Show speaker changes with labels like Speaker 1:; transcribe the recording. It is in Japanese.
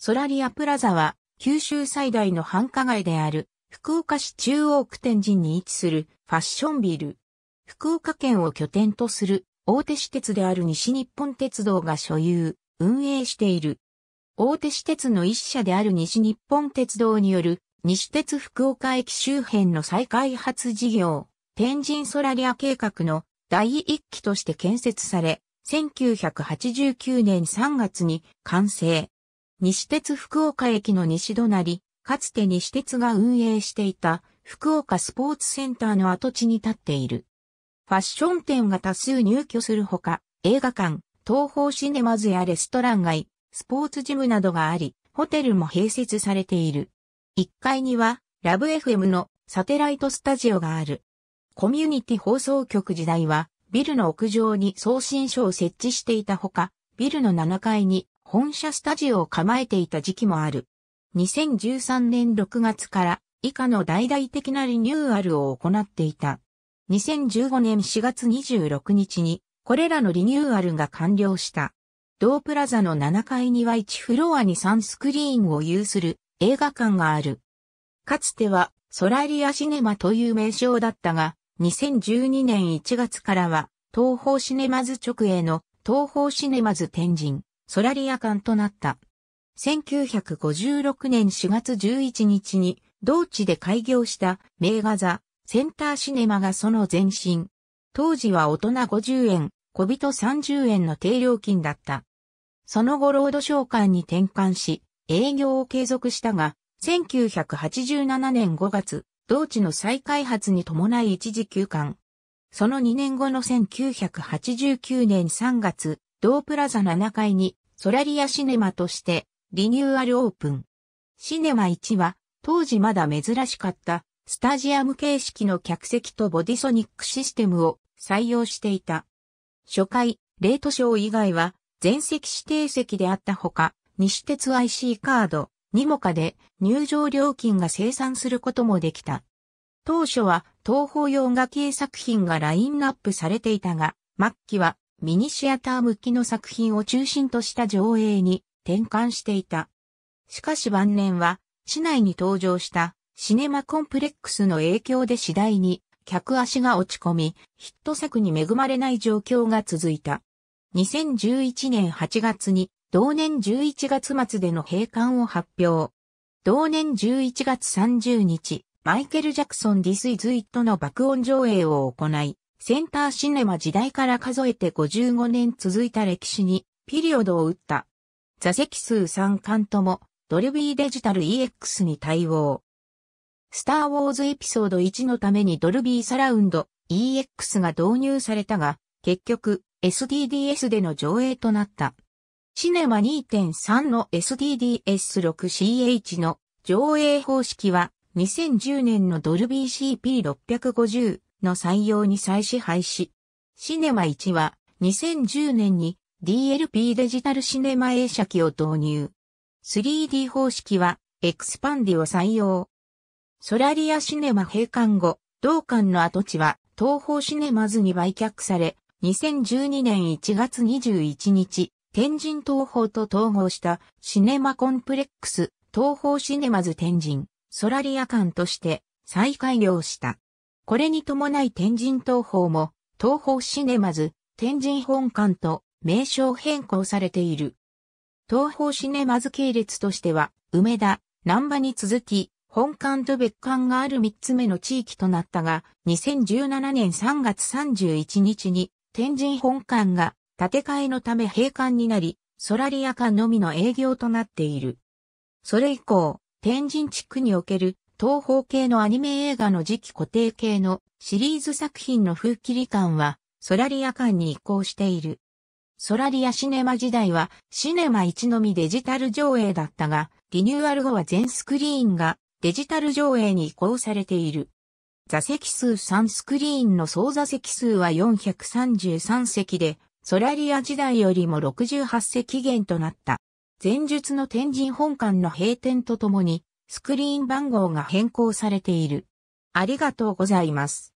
Speaker 1: ソラリアプラザは、九州最大の繁華街である、福岡市中央区天神に位置するファッションビル。福岡県を拠点とする大手私鉄である西日本鉄道が所有、運営している。大手私鉄の一社である西日本鉄道による西鉄福岡駅周辺の再開発事業、天神ソラリア計画の第一期として建設され、1989年3月に完成。西鉄福岡駅の西隣、かつて西鉄が運営していた福岡スポーツセンターの跡地に立っている。ファッション店が多数入居するほか、映画館、東方シネマズやレストラン街、スポーツジムなどがあり、ホテルも併設されている。1階には、ラブ FM のサテライトスタジオがある。コミュニティ放送局時代は、ビルの屋上に送信所を設置していたほか、ビルの7階に本社スタジオを構えていた時期もある。2013年6月から以下の大々的なリニューアルを行っていた。2015年4月26日にこれらのリニューアルが完了した。同プラザの7階には1フロアに3スクリーンを有する映画館がある。かつてはソラリアシネマという名称だったが、2012年1月からは東方シネマズ直営の東方シネマズ天神、ソラリア館となった。1956年4月11日に同地で開業した名画座センターシネマがその前身。当時は大人50円、小人30円の低料金だった。その後ロード商館に転換し、営業を継続したが、1987年5月、同地の再開発に伴い一時休館。その2年後の1989年3月、同プラザ7階にソラリアシネマとしてリニューアルオープン。シネマ1は当時まだ珍しかったスタジアム形式の客席とボディソニックシステムを採用していた。初回、レートショー以外は全席指定席であったほか、西鉄 IC カード、ニモカで入場料金が生産することもできた。当初は東方洋画系作品がラインナップされていたが、末期はミニシアター向きの作品を中心とした上映に転換していた。しかし晩年は、市内に登場したシネマコンプレックスの影響で次第に客足が落ち込み、ヒット作に恵まれない状況が続いた。2011年8月に同年11月末での閉館を発表。同年11月30日、マイケル・ジャクソン・ディス・イズ・イットの爆音上映を行い、センターシネマ時代から数えて55年続いた歴史にピリオドを打った。座席数3巻ともドルビーデジタル EX に対応。スターウォーズエピソード1のためにドルビーサラウンド EX が導入されたが、結局 SDDS での上映となった。シネマ2.3の SDDS6CH の上映方式は2010年のドルビー CP650 の採用に再支配し、シネマ1は2010年に DLP デジタルシネマ映写機を導入。3D 方式はエクスパンディを採用。ソラリアシネマ閉館後、同館の跡地は東方シネマズに売却され、2012年1月21日、天神東方と統合したシネマコンプレックス東方シネマズ天神。ソラリア館として再開業した。これに伴い天神東宝も東宝シネマズ、天神本館と名称変更されている。東宝シネマズ系列としては、梅田、南波に続き、本館と別館がある三つ目の地域となったが、2017年3月31日に天神本館が建て替えのため閉館になり、ソラリア館のみの営業となっている。それ以降、天神地区における東方系のアニメ映画の時期固定系のシリーズ作品の風切り館はソラリア館に移行している。ソラリアシネマ時代はシネマ1のみデジタル上映だったが、リニューアル後は全スクリーンがデジタル上映に移行されている。座席数3スクリーンの総座席数は433席で、ソラリア時代よりも68席減となった。前述の天神本館の閉店とともに、スクリーン番号が変更されている。ありがとうございます。